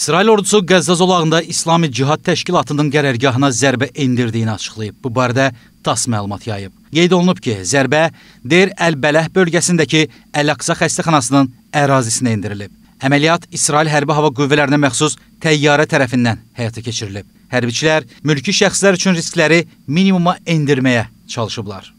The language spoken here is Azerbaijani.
İsrail ordusu Qəzza zolağında İslami Cihad Təşkilatının qərərgahına zərbə endirdiyini açıqlayıb. Bu barədə TASS məlumat yayıb. Qeyd olunub ki, zərbə Deir Əl-Bələh bölgəsindəki Əl-Aqsa xəstəxanasının ərazisinə endirilib. Əməliyyat İsrail Hərbi Hava Qüvvələrinə məxsus təyyarə tərəfindən həyata keçirilib. Hərbiçilər mülki şəxslər üçün riskləri minimuma endirməyə çalışıblar.